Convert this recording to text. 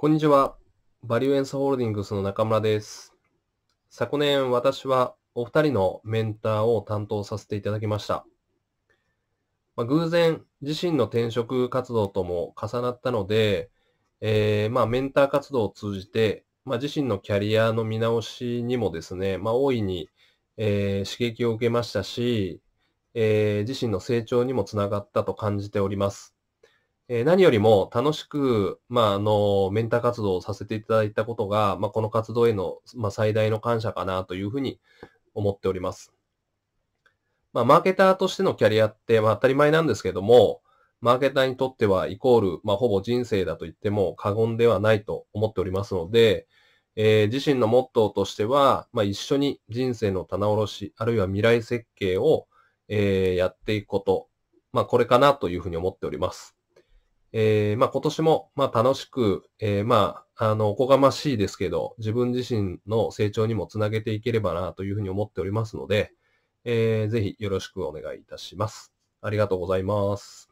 こんにちは。バリューエンスホールディングスの中村です。昨年私はお二人のメンターを担当させていただきました。まあ、偶然自身の転職活動とも重なったので、えー、まあメンター活動を通じて、まあ、自身のキャリアの見直しにもですね、まあ、大いに、え刺激を受けましたし、えー、自身の成長にもつながったと感じております。えー、何よりも楽しく、まあ、あの、メンター活動をさせていただいたことが、まあ、この活動への、まあ、最大の感謝かなというふうに思っております。まあ、マーケターとしてのキャリアって、まあ、当たり前なんですけども、マーケターにとってはイコール、まあ、ほぼ人生だと言っても過言ではないと思っておりますので、えー、自身のモットーとしては、まあ、一緒に人生の棚卸し、あるいは未来設計を、えー、やっていくこと、まあ、これかなというふうに思っております。えー、まあ、今年も、まあ、楽しく、えー、まあ、あの、おこがましいですけど、自分自身の成長にもつなげていければな、というふうに思っておりますので、えー、ぜひよろしくお願いいたします。ありがとうございます。